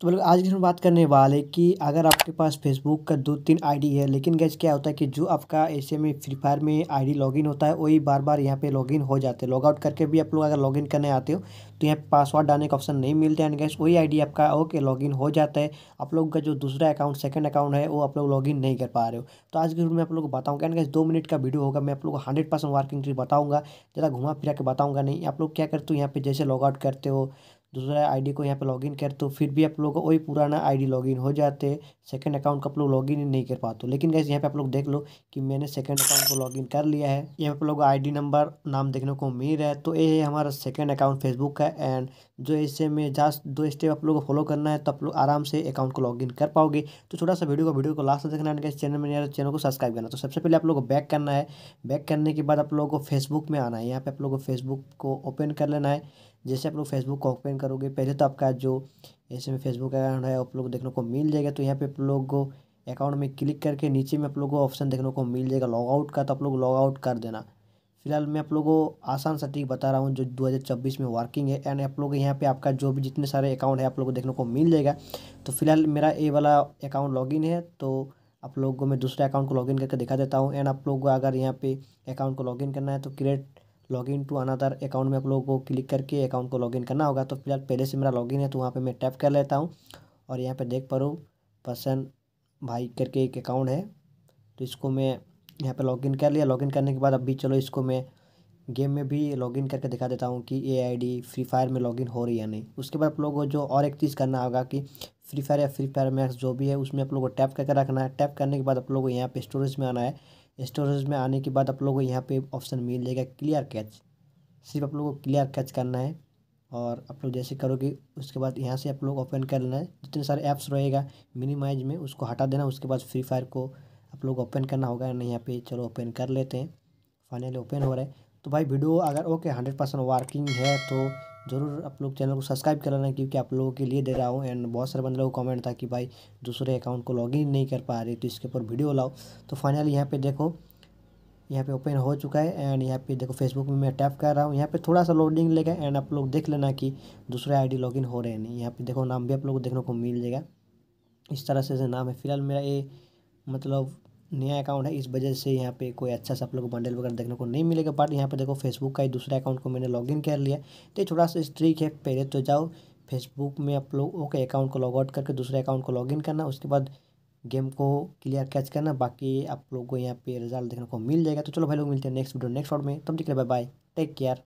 तो मतलब आज के हम बात करने वाले कि अगर आपके पास फेसबुक का दो तीन आईडी है लेकिन गैस क्या होता है कि जो आपका ऐसे में फ्री फायर में आईडी लॉगिन होता है वही बार बार यहाँ पे लॉगिन हो जाते हैं लॉगआउट करके भी आप लोग अगर लॉगिन करने आते हो तो यहाँ पासवर्ड डालने का ऑप्शन नहीं मिलता है गैस वही आई आपका ओके लॉगिन हो जाता है आप लोग का जो दूसरा अकाउंट सेकेंड अकाउंट है वो आप लोग लॉगिन नहीं कर पा रहे हो तो आज के रूप में आप लोग को बताऊँगा एंड गैस दो मिनट का वीडियो होगा मैं आप लोग को हंड्रेड परसेंट वर्किंग ट्री बताऊँगा ज़्यादा घुमा फिरा के बताऊँगा नहीं आप लोग क्या करते हो यहाँ पर जैसे लॉगआउट करते हो दूसरा आईडी को यहाँ पे लॉगिन कर तो फिर भी आप लोगों का वही पुराना आईडी लॉगिन हो जाते हैं सेकंड अकाउंट का आप लोग लॉगिन नहीं कर पाते लेकिन गैस यहाँ पे आप लोग देख लो कि मैंने सेकंड अकाउंट को लॉगिन कर लिया है यहाँ पे आप लोग आईडी नंबर नाम देखने को मिल रहा है तो ये है हमारा सेकेंड अकाउंट फेसबुक का एंड जो इससे में जस्ट दो स्टेप आप लोग को फॉलो करना है तो आप लोग आराम से अकाउंट को लॉगिन कर पाओगे तो छोटा सा वीडियो को वीडियो को लास्ट देखना है चैनल में नहीं चैनल को सब्सक्राइब करना तो सबसे पहले आप लोग को बैक करना है बैक करने के बाद आप लोगों को फेसबुक में आना है यहाँ पे आप लोगों को फेसबुक को ओपन कर लेना है जैसे आप लोग फेसबुक को ओपन करोगे पहले तो आपका जो ऐसे में फेसबुक अकाउंट है आप लोग देखने को मिल जाएगा तो यहाँ पे आप लोग को अकाउंट में क्लिक करके नीचे में आप लोग को ऑप्शन देखने को मिल जाएगा लॉग आउट का तो आप लोग लॉग आउट कर देना फिलहाल मैं आप लोगों को आसान सा ट्रिक बता रहा हूँ जो 2024 में वर्किंग है एंड आप लोग यहाँ पे आपका जो भी जितने सारे अकाउंट है आप लोगों को देखने को मिल जाएगा तो फिलहाल मेरा ये वाला अकाउंट लॉगिन है तो आप लोगों को मैं दूसरे अकाउंट को लॉगिन करके दिखा देता हूँ एंड आप लोगों को अगर यहाँ पे अकाउंट को लॉगिन करना है तो create login to another account में आप लोगों को क्लिक करके अकाउंट को लॉगिन करना होगा तो फिलहाल पहले से मेरा लॉगिन है तो वहाँ पे मैं टैप कर लेता हूँ और यहाँ पे देख पा रहा हूँ पर्सन भाई करके एक अकाउंट है तो इसको मैं यहाँ पे लॉगिन कर लिया लॉगिन करने के बाद अभी चलो इसको मैं गेम में भी लॉगिन करके दिखा देता हूँ कि a ID Free Fire में लॉगिन हो रही है नहीं उसके बाद आप लोगों को जो और एक चीज़ करना होगा कि फ्री फायर या फ्री फायर मैक्स जो भी है उसमें आप लोगों को टैप करके रखना है टैप करने के बाद आप लोगों को यहाँ पे स्टोरेज में आना है स्टोरेज में आने के बाद आप लोगों को यहाँ पर ऑप्शन मिल जाएगा क्लियर कैच सिर्फ आप लोग को क्लियर कैच करना है और आप लोग जैसे करोगे उसके बाद यहाँ से आप लोग ओपन कर लेना है जितने सारे ऐप्स रहेगा मिनिमाइज में उसको हटा देना उसके बाद फ्री फायर को आप लोग ओपन करना होगा नहीं यहाँ पे चलो ओपन कर लेते हैं फाइनली ओपन हो रहा है तो भाई वीडियो अगर ओके हंड्रेड परसेंट वर्किंग है तो ज़रूर आप लोग चैनल को सब्सक्राइब कर लेना क्योंकि आप लोगों के लिए दे रहा हूँ एंड बहुत सारे बंदे लोगों को कमेंट था कि भाई दूसरे अकाउंट को लॉगिन नहीं कर पा रही तो इसके ऊपर वीडियो लाओ तो फाइनली यहाँ पे देखो यहाँ पे ओपन हो चुका है एंड यहाँ पे देखो फेसबुक में मैं टैप कर रहा हूँ यहाँ पर थोड़ा सा लोडिंग लेगा एंड आप लोग देख लेना कि दूसरे डी लॉगिन हो रहे हैं नहीं यहाँ पर देखो नाम भी आप लोग को देखने को मिल जाएगा इस तरह से नाम है फिलहाल मेरा ये मतलब नया अकाउंट है इस वजह से यहाँ पे कोई अच्छा सा आप लोग को बंडल वगैरह देखने को नहीं मिलेगा बट यहाँ पे देखो फेसबुक का ही दूसरा अकाउंट को मैंने लॉगिन कर लिया तो थोड़ा सा स्ट्रिक है पहले तो जाओ फेसबुक में आप लोग ओके अकाउंट को लॉग आउट करके दूसरे अकाउंट को लॉगिन करना उसके बाद गेम को क्लियर कैच करना बाकी आप लोग को यहाँ पे रिजल्ट देखने को मिल जाएगा तो चलो भाई लोग मिलते हैं नेक्स्ट वीडियो नेक्स्ट शॉट में तब देख लिया बाय बाय टेक केयर